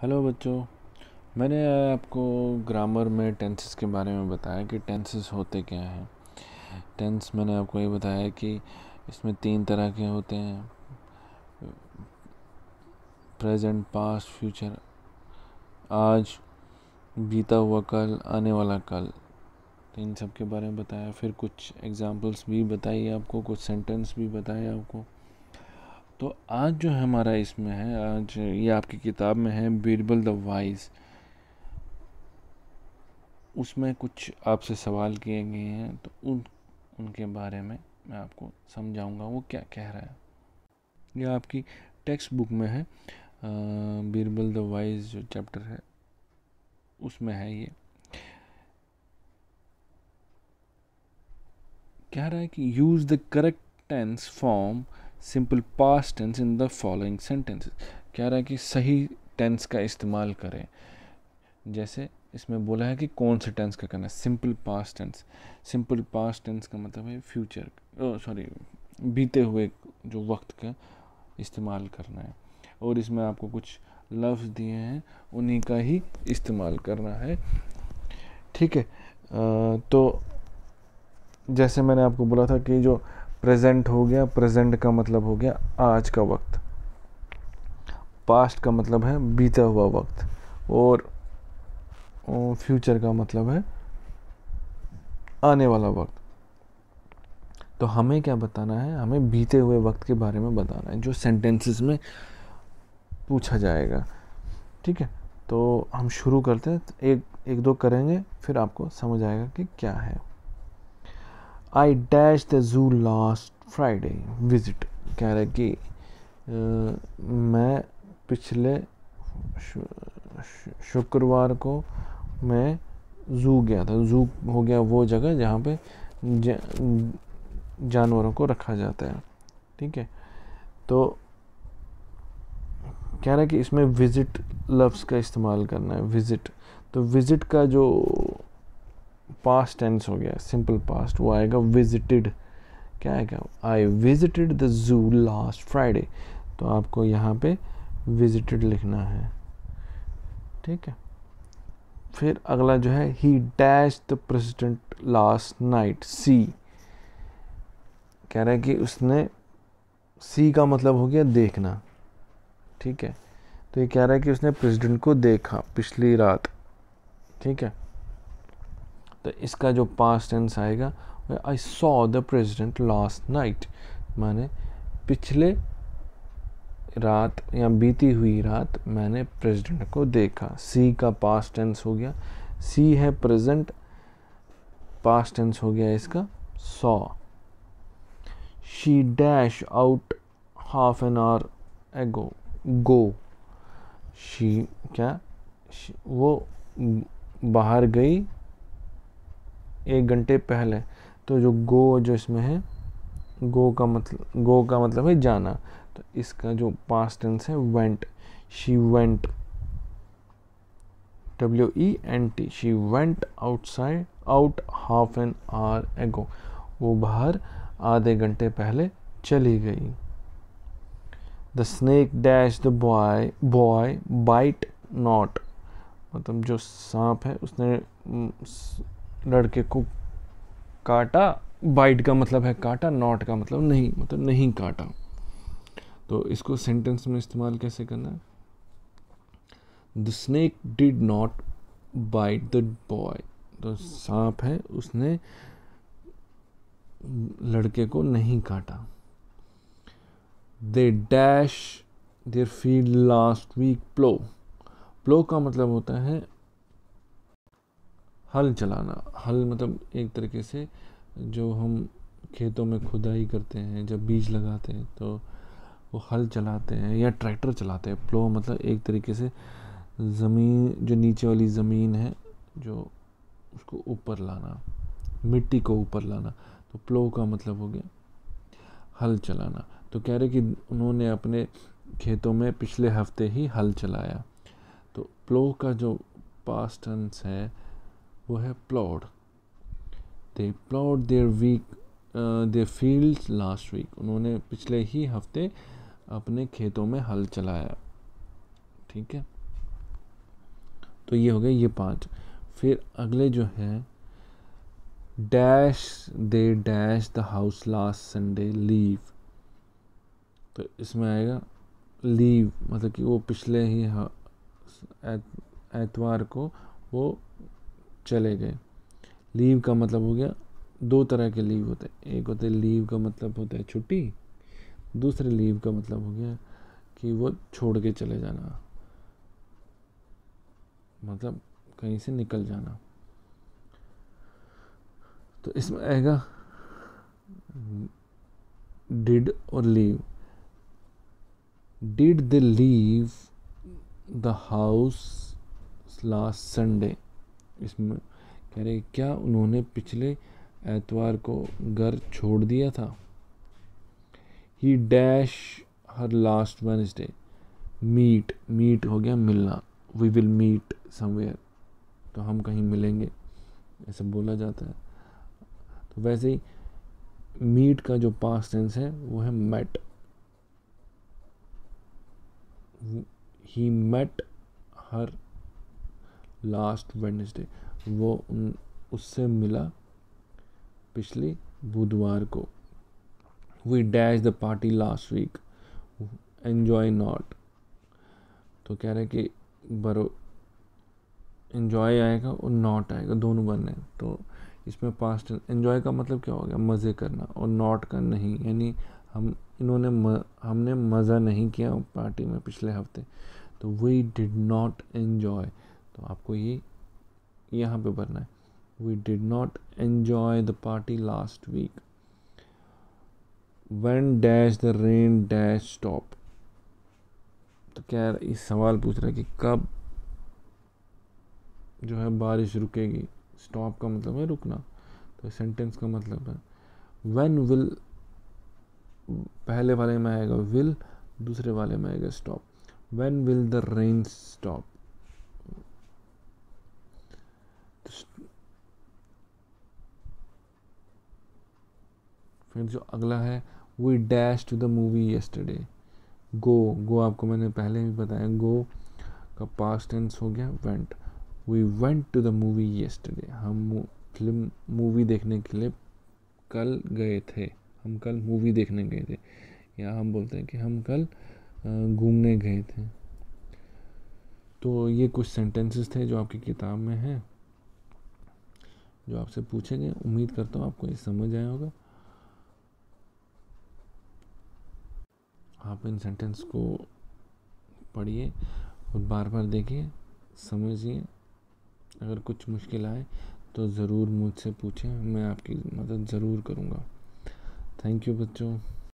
hello बच्चों मैंने आपको ग्रामर में टेंसेस के बारे में बताया कि टेंसेस होते क्या हैं टेंस मैंने आपको ये बताया कि इसमें तीन तरह के होते हैं प्रेजेंट पास्ट फ्यूचर आज बीता हुआ कल आने वाला कल तो इन सब के बारे में बताया फिर कुछ एग्जांपल्स भी बताई आपको कुछ सेंटेंस भी बताए आपको तो आज जो है हमारा इसमें है आज ये आपकी किताब में है बीरबल द वाइज उसमें कुछ आपसे सवाल किए गए हैं तो उन उनके बारे में मैं आपको समझाऊंगा वो क्या कह रहा है ये आपकी टेक्स्ट बुक में है बीरबल द वाइज जो चैप्टर है उसमें है ये कह रहा है कि use the correct tense form simple past tense in the following sentences कह रहा है कि सही टेंस का इस्तेमाल करें जैसे इसमें बोला है कि कौन से टेंस का करना है simple past tense simple past tense का मतलब है फ्यूचर सॉरी oh, बीते हुए जो वक्त का इस्तेमाल करना है और इसमें आपको कुछ लफ्ज़ दिए हैं उन्हीं का ही इस्तेमाल करना है ठीक है तो जैसे मैंने आपको बोला था कि जो प्रेजेंट हो गया प्रेजेंट का मतलब हो गया आज का वक्त पास्ट का मतलब है बीता हुआ वक्त और फ्यूचर का मतलब है आने वाला वक्त तो हमें क्या बताना है हमें बीते हुए वक्त के बारे में बताना है जो सेंटेंसेस में पूछा जाएगा ठीक है तो हम शुरू करते हैं तो एक एक दो करेंगे फिर आपको समझ आएगा कि क्या है I dash the zoo last Friday visit कह रहा है कि मैं पिछले शुक्रवार को मैं जू गया था जू हो गया वो जगह जहाँ पे जानवरों को रखा जाता है ठीक है तो कह रहा है कि इसमें विज़िट लफ्ज़ का इस्तेमाल करना है विज़िट तो विज़िट का जो पास्ट टेंस हो गया सिंपल पास्ट वो आएगा विजिटेड क्या आएगा I visited the zoo last Friday तो आपको यहाँ पे विजिटेड लिखना है ठीक है फिर अगला जो है he dash the president last night see कह रहा है कि उसने सी का मतलब हो गया देखना ठीक है तो ये कह रहा है कि उसने प्रेसिडेंट को देखा पिछली रात ठीक है तो इसका जो पास टेंस आएगा I saw the president last night मैंने पिछले रात या बीती हुई रात मैंने प्रेसिडेंट को देखा सी का पास्ट टेंस हो गया सी है प्रेजेंट पास्ट टेंस हो गया इसका saw she dash out half an hour ago go she क्या वो बाहर गई एक घंटे पहले तो जो गो जो इसमें है गो का मतलब गो का मतलब है जाना तो इसका जो पास टेंस है went she went W E N T she went outside out half an hour ago वो बाहर आधे घंटे पहले चली गई the snake dash the boy boy bite not मतलब जो सांप है उसने लड़के को काटा बाइट का मतलब है काटा नॉट का मतलब नहीं मतलब नहीं काटा तो इसको सेंटेंस में इस्तेमाल कैसे करना है the snake did not bite the boy तो सांप है उसने लड़के को नहीं काटा they dash their feel last week plough plough का मतलब होता है हल चलाना हल मतलब एक तरीके से जो हम खेतों में खुदाई करते हैं जब बीज लगाते हैं तो वो हल चलाते हैं या ट्रैक्टर चलाते हैं प्लो मतलब एक तरीके से ज़मीन जो नीचे वाली ज़मीन है जो उसको ऊपर लाना मिट्टी को ऊपर लाना तो प्लो का मतलब हो गया हल चलाना तो कह रहे कि उन्होंने अपने खेतों में पिछले हफ्ते ही हल चलाया तो प्लो का जो पास्ट टेंस है वो है ploughed they ploughed their week their field last week उन्होंने पिछले ही हफ्ते अपने खेतों में हल चलाया ठीक है तो ये हो गए ये पांच फिर अगले जो हैं dash they dash the house last Sunday leave तो इसमें आएगा लीव मतलब कि वो पिछले ही एतवार को वो चले गए लीव का मतलब हो गया दो तरह के लीव होते हैं एक होते लीव का मतलब होता है छुट्टी दूसरे लीव का मतलब हो गया कि वो छोड़ के चले जाना मतलब कहीं से निकल जाना तो इसमें आएगा डिड और leave did they leave the house last Sunday इसमें कह रहे क्या उन्होंने पिछले एतवार को घर छोड़ दिया था he dash her last Wednesday meet meet हो गया मिलना वी विल मीट समवेयर तो हम कहीं मिलेंगे ऐसा बोला जाता है तो वैसे ही मीट का जो पास टेंस है वो है met he met her last Wednesday वो उन उससे मिला पिछली बुधवार को we dash the party last week enjoy not तो कह रहे कि बरो इन्जॉय आएगा और नॉट आएगा दोनों बनने तो इसमें पास्ट इन्जॉय का मतलब क्या हो गया मज़े करना और नॉट का नहीं यानी हम इन्होंने म, हमने मज़ा नहीं किया पार्टी में पिछले हफ्ते तो वी डिड नॉट इन्जॉय तो आपको ये यहाँ पे भरना है we did not enjoy the party last week when dash the rain dash stop तो क्या इस सवाल पूछ रहा है कि कब जो है बारिश रुकेगी स्टॉप का मतलब है रुकना तो सेंटेंस का मतलब है वन विल पहले वाले में आएगा विल दूसरे वाले में आएगा stop when will the rain stop फिर जो अगला है we dash to the movie yesterday go go आपको मैंने पहले भी बताया गो का पास्ट टेंस हो गया went we went to the movie yesterday हम फिल्म मूवी देखने के लिए कल गए थे हम कल मूवी देखने गए थे या हम बोलते हैं कि हम कल घूमने गए थे तो ये कुछ सेंटेंसेस थे जो आपकी किताब में हैं जो आपसे पूछेंगे उम्मीद करता हूँ आपको ये समझ आया होगा आप इन सेंटेंस को पढ़िए और बार बार देखिए समझिए अगर कुछ मुश्किल आए तो ज़रूर मुझसे पूछें मैं आपकी मदद ज़रूर करूँगा थैंक यू बच्चों